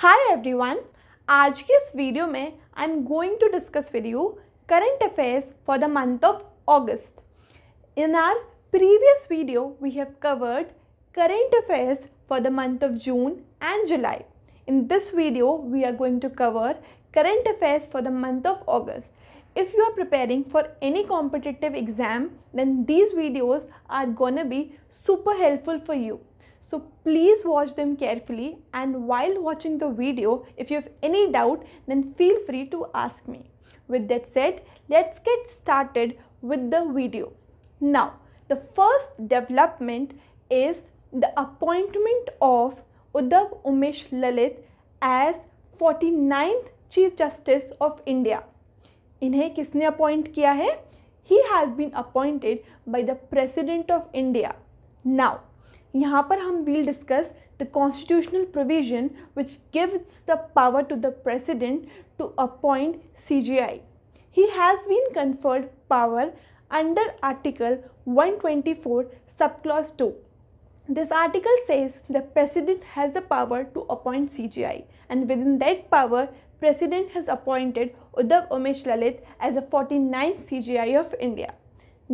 Hi everyone. आज के इस I am going to discuss with you current affairs for the month of August. In our previous video, we have covered current affairs for the month of June and July. In this video, we are going to cover current affairs for the month of August. If you are preparing for any competitive exam, then these videos are gonna be super helpful for you. So please watch them carefully and while watching the video, if you have any doubt, then feel free to ask me. With that said, let's get started with the video. Now, the first development is the appointment of Uddhav Umesh Lalit as 49th Chief Justice of India. इन्हें किसने appoint किया है? He has been appointed by the President of India. Now, यहाँ पर हम will discuss the constitutional provision which gives the power to the president to appoint C J I he has been conferred power under article one twenty four sub clause two this article says the president has the power to appoint C J I and within that power president has appointed Uddhav Umesh Lalit as a forty ninth C J I of India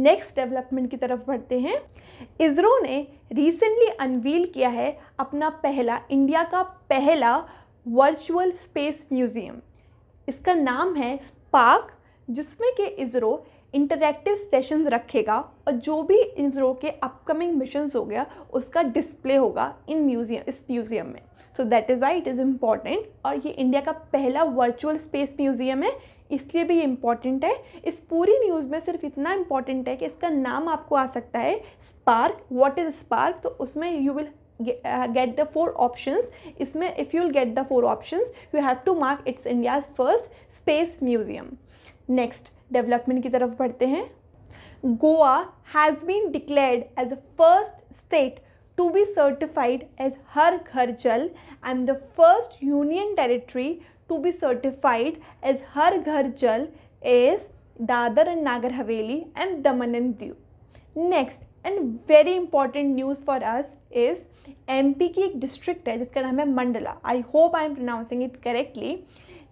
next development की तरफ बढ़ते हैं इसरो ने recently unveil किया है अपना पहला India का पहला वर्चुअल स्पेस म्यूज़ियम इसका नाम है स्पार्क जिसमें कि इसरो इंटरैक्टिव सेशंस रखेगा और जो भी इसरो के अपकमिंग मिशंस हो गया उसका डिस्प्ले होगा इन म्यूज़ियम इस म्यूज़ियम में so that is why it is important और ये इंडिया का पहला वर्चुअल स्पेस म्यूज़ियम है इसलिए भी ये इम्पॉर्टेंट है इस पूरी न्यूज़ में सिर्फ इतना इम्पॉर्टेंट है कि इसका नाम आपको आ सकता है स्पार्क वॉट इज़ स्पार्क तो उसमें you will get the four options इसमें if you will get the four option you have to mark it's India's first space museum next development की तरफ बढ़ते हैं Goa has been declared as the first state to be certified as Har Ghar Jal am the first union territory to be certified as Har Ghar Jal is Dadar and Nagar Haveli and Daman and Diu. Next and very important news for us is MP की एक district है जिसका नाम है Mandla I hope I'm pronouncing it correctly.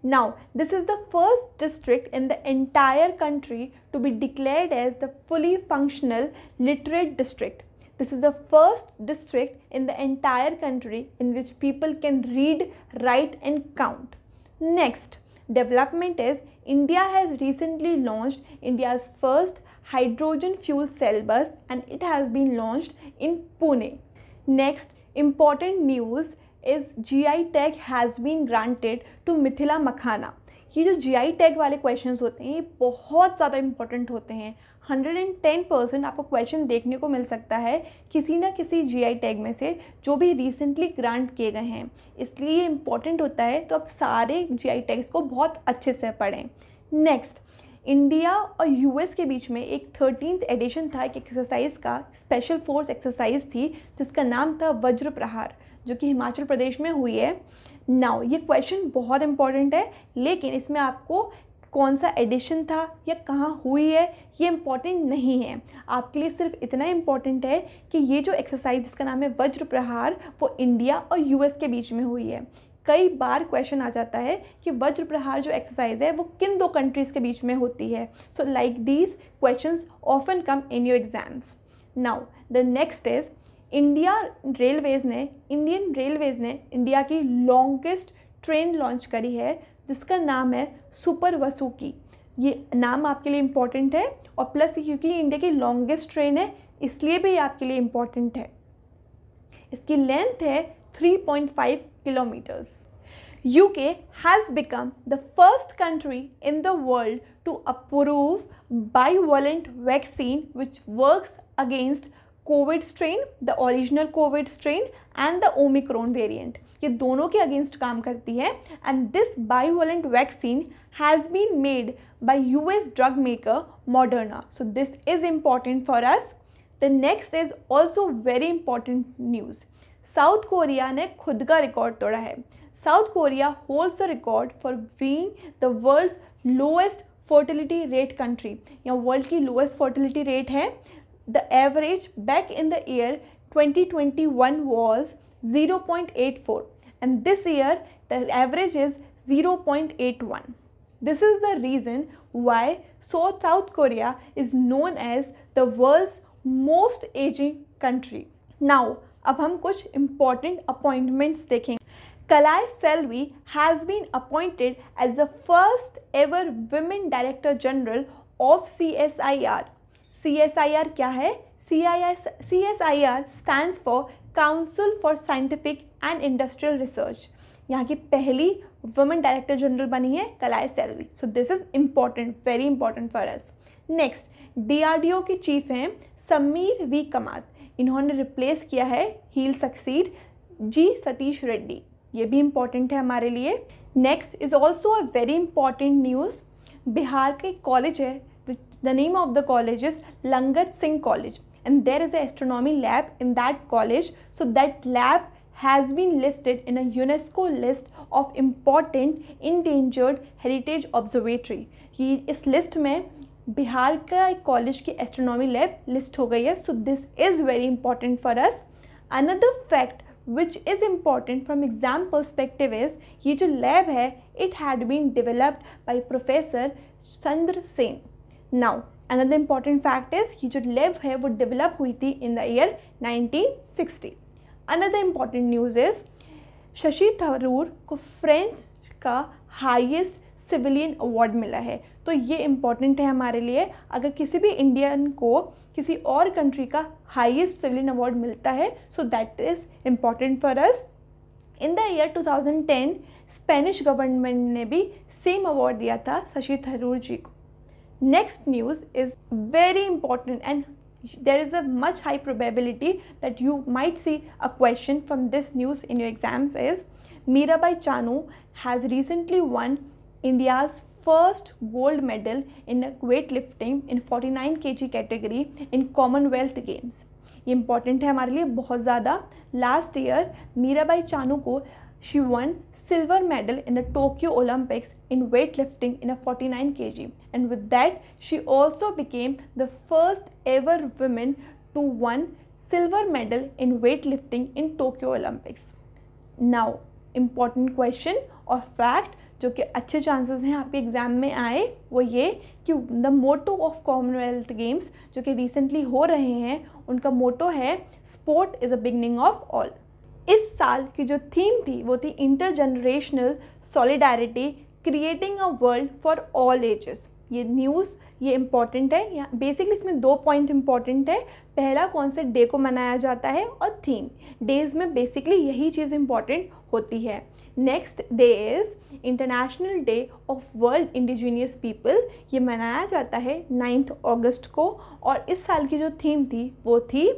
Now, this is the first district in the entire country to be declared as the fully functional literate district. This is the first district in the entire country in which people can read, write and count. Next development is India has recently launched India's first hydrogen fuel cell bus and it has been launched in Pune. Next important news is GI tech has been granted to Mithila Makhana. ये जो जी I tag वाले questions होते हैं ये बहुत ज़्यादा important होते हैं 110% आपको क्वेश्चन देखने को मिल सकता है किसी ना किसी जीआई टैग में से जो भी रिसेंटली ग्रांट किए गए हैं इसलिए ये इंपॉर्टेंट होता है तो आप सारे जीआई टैग्स को बहुत अच्छे से पढ़ें नेक्स्ट इंडिया और यूएस के बीच में एक थर्टीन एडिशन था एक एक्सरसाइज का स्पेशल फोर्स एक्सरसाइज थी जिसका नाम था वज्र प्रहार जो कि हिमाचल प्रदेश में हुई है नाउ ये क्वेश्चन बहुत इंपॉर्टेंट है लेकिन इसमें आपको कौन सा एडिशन था या कहाँ हुई है ये इम्पॉर्टेंट नहीं है आपके लिए सिर्फ इतना इम्पॉर्टेंट है कि ये जो एक्सरसाइज जिसका नाम है वज्र प्रहार वो इंडिया और यूएस के बीच में हुई है कई बार क्वेश्चन आ जाता है कि वज्र प्रहार जो एक्सरसाइज है वो किन दो कंट्रीज़ के बीच में होती है so like these question often come in your exams now the next is India railways ने इंडियन रेलवेज़ ने इंडिया की लॉन्गेस्ट ट्रेन लॉन्च करी है जिसका नाम है सुपर वसुकी ये नाम आपके लिए इम्पॉर्टेंट है और प्लस क्योंकि इंडिया की लॉन्गेस्ट ट्रेन है इसलिए भी ये आपके लिए इम्पॉर्टेंट है इसकी लेंथ है 3.5 kilometres UK has become the first country in the world to approve bivalent vaccine which works against COVID strain the original COVID strain and the Omicron variant ये दोनों के अगेंस्ट काम करती है and this bivalent vaccine has been made by US drug maker Moderna so this is important for us the next is also very important news South Korea ने खुद का record तोड़ा है South Korea holds the record for being the world's lowest fertility rate country या world की lowest fertility rate है the average back in the year 2021 was 0.84 and this year the average is 0.81. This is the reason why South Korea is known as the world's most aging country. Now, abham हम important appointments taking. Kalai Selvi has been appointed as the first ever women director general of CSIR. CSIR क्या है? CSIR stands for council for scientific and industrial research यहाँ की पहली women director general बनी है Kalaiselvi so this is important very important for us next DRDO के chief हैं Sameer V Kamat इन्होंने रिप्लेस किया है he'll succeed G Satish Reddy ये भी इम्पॉर्टेंट है हमारे लिए next is also a very important news Bihar के कॉलेज है the name of the college is Langat Singh college and there is an astronomy lab in that college so that lab has been listed in a UNESCO list of important endangered heritage observatory ye is list mein bihar ka एक college की astronomy lab list हो गई है so this is very important for us another fact which is important from exam perspective is ये जो lab है it had been developed by professor Chandra Sen now another important fact is ये जो लेव है वो डेवलप हुई थी in the year 1960 another important news is Shashi Tharoor को फ्रेंच का हाईएस्ट सिविलियन अवार्ड मिला है तो ये इम्पॉर्टेंट है हमारे लिए अगर किसी भी इंडियन को किसी और कंट्री का हाईएस्ट सिविलियन अवार्ड मिलता है so that is important for us in the year 2010 Spanish government ने भी सेम अवार्ड दिया था शशि थरूर जी को Next news is very important and there is a much high probability that you might see a question from this news in your exams is Mirabai Chanu has recently won India's first gold medal in weightlifting in 49 kg category in Commonwealth Games. Important hai है हमारे लिए बहुत ज़्यादा last year Mirabai Chanu को silver medal in the Tokyo Olympics in weightlifting in a 49 kg and with that she also became the first ever woman to win silver medal in weightlifting in Tokyo Olympics. Now important question or fact जो कि अच्छे chances हैं आपके exam में आए वो ये कि the motto of Commonwealth Games जो कि रिसेंटली हो रहे हैं उनका मोटो है sport is a beginning of all इस साल की जो थीम थी वो थी intergenerational solidarity creating a world for all ages ये न्यूज़ ये इम्पॉर्टेंट है या बेसिकली इसमें दो पॉइंट इम्पॉर्टेंट है पहला कौन से डे को मनाया जाता है और थीम डेज में बेसिकली यही चीज़ इम्पॉर्टेंट होती है next day is international day of world indigenous people ये मनाया जाता है नाइन्थ अगस्त को और इस साल की जो थीम थी वो थी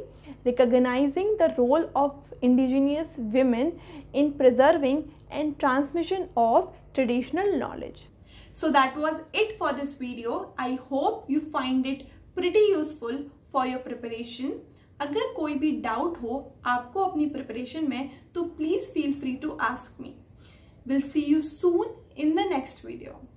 recognizing the role of indigenous women in preserving and transmission of traditional knowledge. So that was it for this video. I hope you find it pretty useful for your preparation. अगर कोई भी doubt हो आपको अपनी preparation, में तो feel free to ask me. We'll see you soon in the next video.